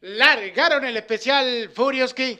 largaron el especial Furioski.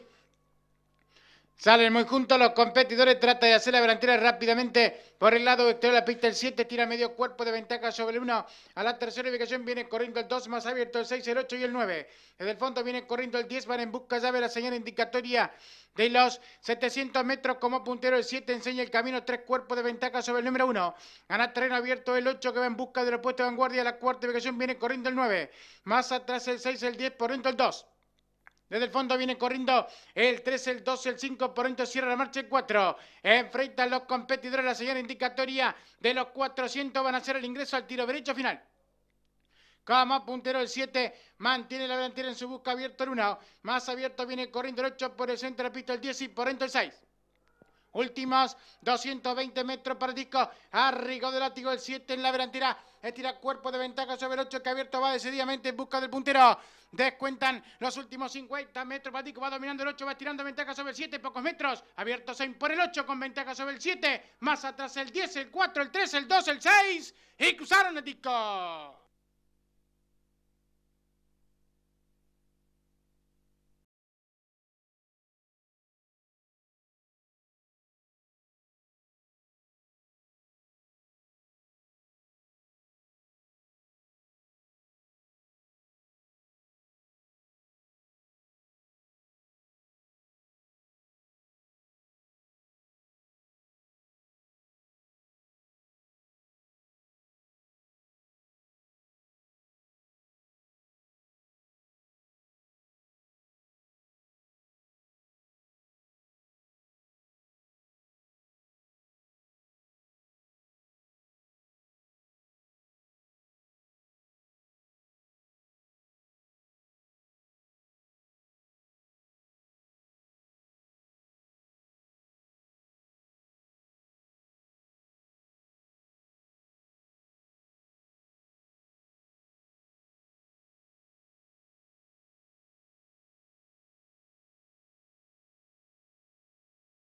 Salen muy juntos los competidores, trata de hacer la delantera rápidamente por el lado exterior de la pista. El 7 tira medio cuerpo de ventaja sobre el 1. A la tercera ubicación viene corriendo el 2, más abierto el 6, el 8 y el 9. Desde el fondo viene corriendo el 10, van en busca, llave la señal indicatoria de los 700 metros como puntero el 7 enseña el camino, tres cuerpos de ventaja sobre el número 1. Gana terreno abierto el 8 que va en busca de los puestos de vanguardia. La cuarta ubicación viene corriendo el 9. Más atrás el 6, el 10, por dentro el 2. Desde el fondo viene corriendo el 3, el 12, el 5, por dentro cierra la marcha el 4. Enfrentan los competidores, la señal indicatoria de los 400 van a hacer el ingreso al tiro derecho final más puntero el 7, mantiene la delantera en su busca abierto el 1. Más abierto viene corriendo el 8 por el centro de la pista el 10 y por dentro el 6. Últimos 220 metros para el disco. Arrigo del látigo el 7 en la delantera. Estira cuerpo de ventaja sobre el 8 que abierto va decididamente en busca del puntero. Descuentan los últimos 50 metros. Para disco va dominando el 8, va tirando ventaja sobre el 7, pocos metros. Abierto 6 por el 8 con ventaja sobre el 7. Más atrás el 10, el 4, el 3, el 2, el 6. Y cruzaron el disco.